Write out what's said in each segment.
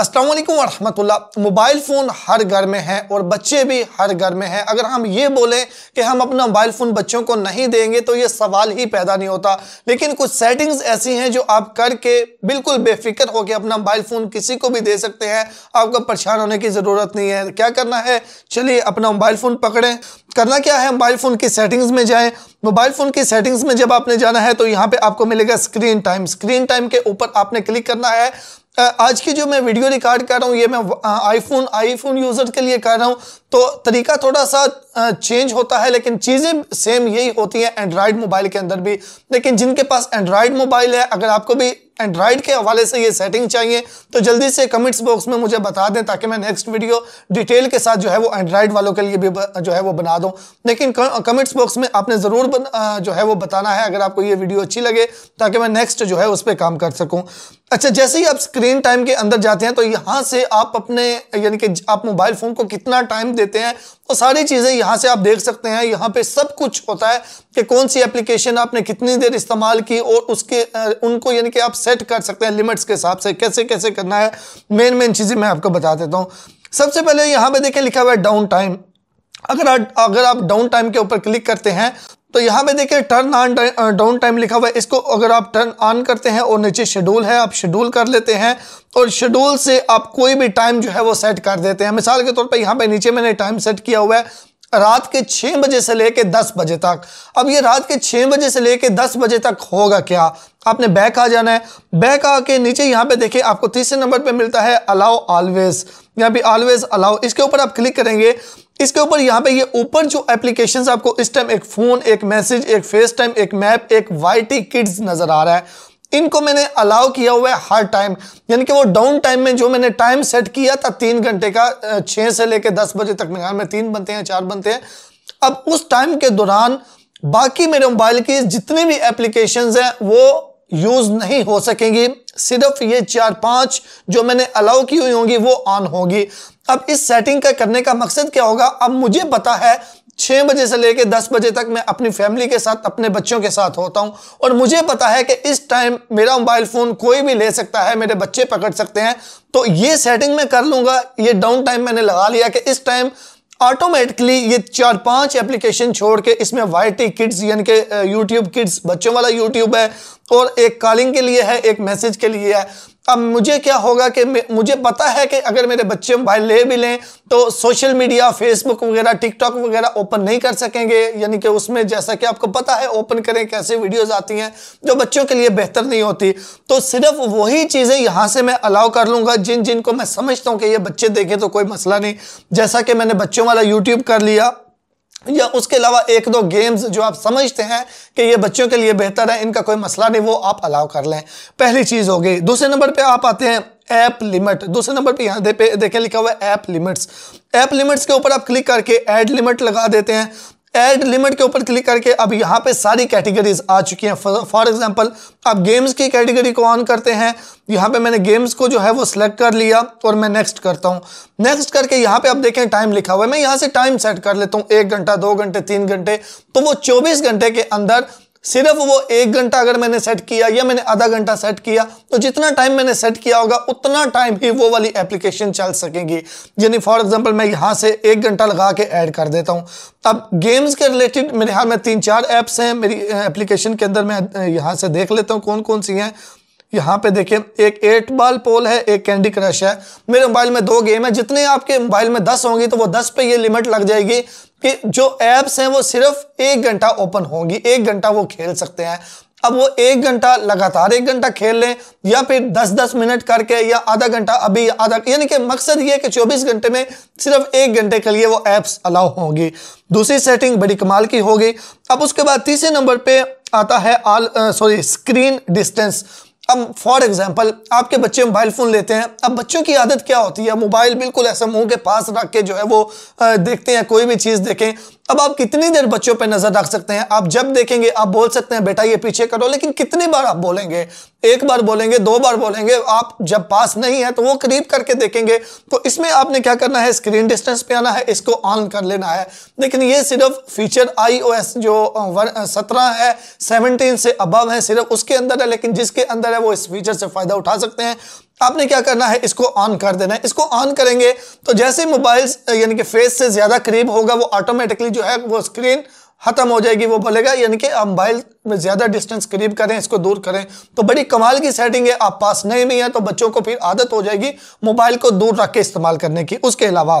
असलम वालेकुम mobile phone हर घर में है और बच्चे भी हर घर में हैं अगर हम ये बोलें कि हम अपना मोबाइल फ़ोन बच्चों को नहीं देंगे तो ये सवाल ही पैदा नहीं होता लेकिन कुछ सेटिंग्स ऐसी हैं जो आप करके बिल्कुल बेफिक्र होकर अपना मोबाइल फ़ोन किसी को भी दे सकते हैं आपको परेशान होने की ज़रूरत नहीं है क्या करना है चलिए अपना मोबाइल फ़ोन पकड़ें करना क्या है मोबाइल फ़ोन की सेटिंग्स में जाएँ मोबाइल फोन की सेटिंग्स में जब आपने जाना है तो यहाँ पे आपको मिलेगा स्क्रीन टाइम स्क्रीन टाइम के ऊपर आपने क्लिक करना है आज की जो मैं वीडियो रिकॉर्ड कर रहा हूँ ये मैं आईफोन आईफोन यूज़र के लिए कर रहा हूँ तो तरीका थोड़ा सा चेंज होता है लेकिन चीज़ें सेम यही होती हैं एंड्रॉयड मोबाइल के अंदर भी लेकिन जिनके पास एंड्रॉयड मोबाइल है अगर आपको भी एंड्रॉयड के हवाले से ये सेटिंग चाहिए तो जल्दी से कमेंट्स बॉक्स में मुझे बता दें ताकि मैं नेक्स्ट वीडियो डिटेल के साथ जो है वो एंड्रॉयड वालों के लिए भी जो है वो बना दूँ लेकिन कमेंट्स बॉक्स में आपने ज़रूर जो है वो बताना है अगर आपको ये वीडियो अच्छी लगे ताकि मैं नेक्स्ट जो है उस पर काम कर सकूँ अच्छा जैसे ही आप स्क्रीन टाइम के अंदर जाते हैं तो यहाँ से आप अपने यानी कि आप मोबाइल फ़ोन को कितना टाइम देते हैं वो तो सारी चीज़ें यहाँ से आप देख सकते हैं यहाँ पे सब कुछ होता है कि कौन सी एप्लीकेशन आपने कितनी देर इस्तेमाल की और उसके उनको यानी कि आप सेट कर सकते हैं लिमिट्स के हिसाब से कैसे कैसे करना है मेन मेन चीज़ें मैं आपको बता देता हूँ सबसे पहले यहाँ पर देखें लिखा हुआ है डाउन टाइम अगर अगर आप डाउन टाइम के ऊपर क्लिक करते हैं तो यहाँ पे देखिए टर्न ऑन डाउन टाइम लिखा हुआ है इसको अगर आप टर्न ऑन करते हैं और नीचे शेड्यूल है आप शेड्यूल कर लेते हैं और शेड्यूल से आप कोई भी टाइम जो है वो सेट कर देते हैं मिसाल के तौर पर यहाँ पे नीचे मैंने टाइम सेट किया हुआ है रात के छः बजे से लेके दस बजे तक अब ये रात के छः बजे से लेके दस बजे तक होगा क्या आपने बैक आ जाना है बैक आके नीचे यहाँ पे देखिए आपको तीसरे नंबर पे मिलता है अलाउ ऑलवेज यहाँ पे ऑलवेज अलाउ इसके ऊपर आप क्लिक करेंगे इसके ऊपर यहाँ पे ये ऊपर जो एप्लीकेशन आपको इस टाइम एक फोन एक मैसेज एक फेस टाइम एक मैप एक वाई किड्स नजर आ रहा है इनको मैंने अलाउ किया हुआ है हर टाइम यानी कि वो डाउन टाइम में जो मैंने टाइम सेट किया था तीन घंटे का छः से लेकर दस बजे तक मेरे में तीन बनते हैं चार बनते हैं अब उस टाइम के दौरान बाकी मेरे मोबाइल की जितने भी एप्लीकेशंस हैं वो यूज नहीं हो सकेंगी सिर्फ ये चार पांच जो मैंने अलाउ की हुई होंगी वो ऑन होगी अब इस सेटिंग का करने का मकसद क्या होगा अब मुझे पता है छः बजे से लेकर दस बजे तक मैं अपनी फैमिली के साथ अपने बच्चों के साथ होता हूं और मुझे पता है कि इस टाइम मेरा मोबाइल फ़ोन कोई भी ले सकता है मेरे बच्चे पकड़ सकते हैं तो ये सेटिंग मैं कर लूँगा ये डाउन टाइम मैंने लगा लिया कि इस टाइम ऑटोमेटिकली ये चार पांच एप्लीकेशन छोड़ के इसमें वाई किड्स यानी कि यूट्यूब किड्स बच्चों वाला यूट्यूब है और एक कॉलिंग के लिए है एक मैसेज के लिए है अब मुझे क्या होगा कि मुझे पता है कि अगर मेरे बच्चे मोबाइल ले भी लें तो सोशल मीडिया फेसबुक वगैरह टिकटॉक वगैरह ओपन नहीं कर सकेंगे यानी कि उसमें जैसा कि आपको पता है ओपन करें कैसे वीडियोस आती हैं जो बच्चों के लिए बेहतर नहीं होती तो सिर्फ वही चीज़ें यहाँ से मैं अलाउ कर लूँगा जिन जिनको मैं समझता हूँ कि ये बच्चे देखें तो कोई मसला नहीं जैसा कि मैंने बच्चों वाला यूट्यूब कर लिया या उसके अलावा एक दो गेम्स जो आप समझते हैं कि ये बच्चों के लिए बेहतर है इनका कोई मसला नहीं वो आप अलाउ कर लें पहली चीज़ हो गई दूसरे नंबर पे आप आते हैं ऐप लिमिट दूसरे नंबर पे यहाँ दे पे देखें लिखा हुआ है ऐप लिमिट्स ऐप लिमिट्स के ऊपर आप क्लिक करके ऐड लिमिट लगा देते हैं एड लिमिट के ऊपर क्लिक करके अब यहाँ पे सारी कैटेगरीज आ चुकी हैं फॉर एग्जांपल आप गेम्स की कैटेगरी को ऑन करते हैं यहाँ पे मैंने गेम्स को जो है वो सिलेक्ट कर लिया और मैं नेक्स्ट करता हूँ नेक्स्ट करके यहाँ पे आप देखें टाइम लिखा हुआ है मैं यहाँ से टाइम सेट कर लेता हूँ एक घंटा दो घंटे तीन घंटे तो वो चौबीस घंटे के अंदर सिर्फ वो एक घंटा अगर मैंने सेट किया या मैंने आधा घंटा सेट किया तो जितना टाइम मैंने सेट किया होगा उतना टाइम ही वो वाली एप्लीकेशन चल सकेंगी यानी फॉर एग्जांपल मैं यहाँ से एक घंटा लगा के ऐड कर देता हूँ अब गेम्स के रिलेटेड मेरे हाल में तीन चार ऐप्स हैं मेरी एप्लीकेशन के अंदर मैं यहाँ से देख लेता हूँ कौन कौन सी हैं यहाँ पे देखें एक एट बॉल पोल है एक कैंडी क्रश है मेरे मोबाइल में दो गेम है जितने आपके मोबाइल में दस होंगी तो वो दस पे ये लिमिट लग जाएगी कि जो एप्स हैं वो सिर्फ एक घंटा ओपन होंगी एक घंटा वो खेल सकते हैं अब वो एक घंटा लगातार एक घंटा खेल लें या फिर 10-10 मिनट करके या आधा घंटा अभी आधा यानी कि मकसद ये कि 24 घंटे में सिर्फ एक घंटे के लिए वो ऐप्स अलाउ होंगी दूसरी सेटिंग बड़ी कमाल की होगी अब उसके बाद तीसरे नंबर पे आता है आल सॉरी स्क्रीन डिस्टेंस अब फॉर एग्जाम्पल आपके बच्चे मोबाइल फ़ोन लेते हैं अब बच्चों की आदत क्या होती है मोबाइल बिल्कुल ऐसे मुंह के पास रख के जो है वो देखते हैं कोई भी चीज़ देखें अब आप कितनी देर बच्चों पर नजर रख सकते हैं आप जब देखेंगे आप बोल सकते हैं बेटा ये पीछे करो लेकिन कितनी बार आप बोलेंगे एक बार बोलेंगे दो बार बोलेंगे आप जब पास नहीं है तो वो करीब करके देखेंगे तो इसमें आपने क्या करना है स्क्रीन डिस्टेंस पे आना है इसको ऑन कर लेना है लेकिन ये सिर्फ फीचर आईओएस जो सत्रह है सेवनटीन से अबव है सिर्फ उसके अंदर है लेकिन जिसके अंदर है वो इस फीचर से फायदा उठा सकते हैं आपने क्या करना है इसको ऑन कर देना है इसको ऑन करेंगे तो जैसे मोबाइल यानी कि फेस से ज़्यादा करीब होगा वो ऑटोमेटिकली जो है वो स्क्रीन खत्म हो जाएगी वो बोलेगा यानी कि आप मोबाइल में ज़्यादा डिस्टेंस करीब करें इसको दूर करें तो बड़ी कमाल की सेटिंग है आप पास नहीं भी है तो बच्चों को फिर आदत हो जाएगी मोबाइल को दूर रख के इस्तेमाल करने की उसके अलावा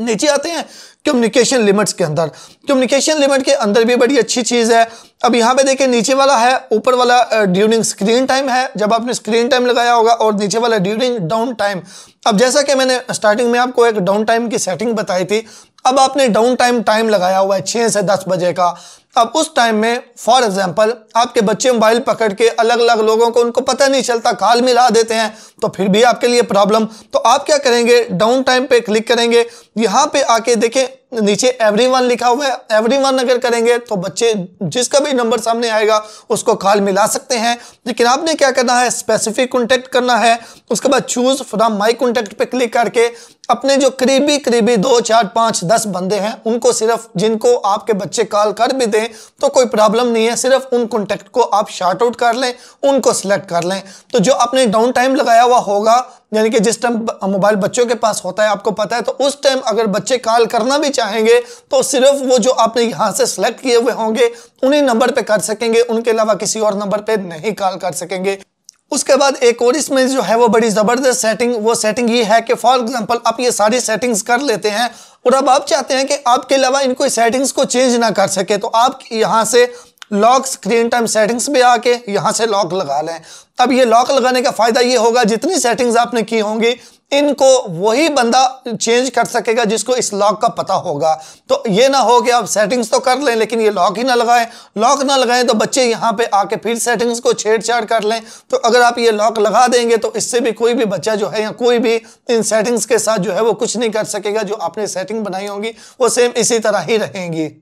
नीचे आते हैं कम्युनिकेशन लिमिट्स के अंदर कम्युनिकेशन लिमिट के अंदर भी बड़ी अच्छी चीज़ है अब यहाँ पे देखिए नीचे वाला है ऊपर वाला ड्यूरिंग स्क्रीन टाइम है जब आपने स्क्रीन टाइम लगाया होगा और नीचे वाला ड्यूरिंग डाउन टाइम अब जैसा कि मैंने स्टार्टिंग में आपको एक डाउन टाइम की सेटिंग बताई थी अब आपने डाउन टाइम टाइम लगाया हुआ है छः से दस बजे का अब उस टाइम में फॉर एग्जाम्पल आपके बच्चे मोबाइल पकड़ के अलग अलग लोगों को उनको पता नहीं चलता काल मिला देते हैं तो फिर भी आपके लिए प्रॉब्लम तो आप क्या करेंगे डाउन टाइम पे क्लिक करेंगे यहाँ पे आके देखें नीचे एवरीवन लिखा हुआ है एवरीवन अगर करेंगे तो बच्चे जिसका भी नंबर सामने आएगा उसको कॉल मिला सकते हैं लेकिन आपने क्या करना है स्पेसिफिक कॉन्टेक्ट करना है उसके बाद चूज फ्रॉम माई कॉन्टेक्ट पे क्लिक करके अपने जो करीबी करीबी दो चार पाँच दस बंदे हैं उनको सिर्फ जिनको आपके बच्चे कॉल कर भी दें तो कोई प्रॉब्लम नहीं है सिर्फ उन कॉन्टेक्ट को आप शार्ट आउट कर लें उनको सिलेक्ट कर लें तो जो आपने डाउन टाइम लगाया हुआ होगा यानी कि जिस टाइम मोबाइल बच्चों के पास होता है आपको पता है तो उस टाइम अगर बच्चे कॉल करना भी चाहेंगे तो सिर्फ वो जो आपने यहाँ से सिलेक्ट किए हुए होंगे उन्हीं नंबर पे कर सकेंगे उनके अलावा किसी और नंबर पे नहीं कॉल कर सकेंगे उसके बाद एक और इसमें जो है वो बड़ी ज़बरदस्त सेटिंग वो सेटिंग ये है कि फॉर एग्जाम्पल आप ये सारी सेटिंग्स कर लेते हैं और अब आप चाहते हैं कि आपके अलावा इनको सेटिंग्स को चेंज ना कर सके तो आप यहाँ से लॉक स्क्रीन टाइम सेटिंग्स पे आके यहाँ से लॉक लगा लें अब ये लॉक लगाने का फ़ायदा ये होगा जितनी सेटिंग्स आपने की होंगी इनको वही बंदा चेंज कर सकेगा जिसको इस लॉक का पता होगा तो ये ना हो कि आप सेटिंग्स तो कर लें लेकिन ये लॉक ही ना लगाएं लॉक ना लगाएं तो बच्चे यहाँ पे आके फिर सेटिंग्स को छेड़छाड़ कर लें तो अगर आप ये लॉक लगा देंगे तो इससे भी कोई भी बच्चा जो है या कोई भी इन सेटिंग्स के साथ जो है वो कुछ नहीं कर सकेगा जो आपने सेटिंग बनाई होगी वो सेम इसी तरह ही रहेंगी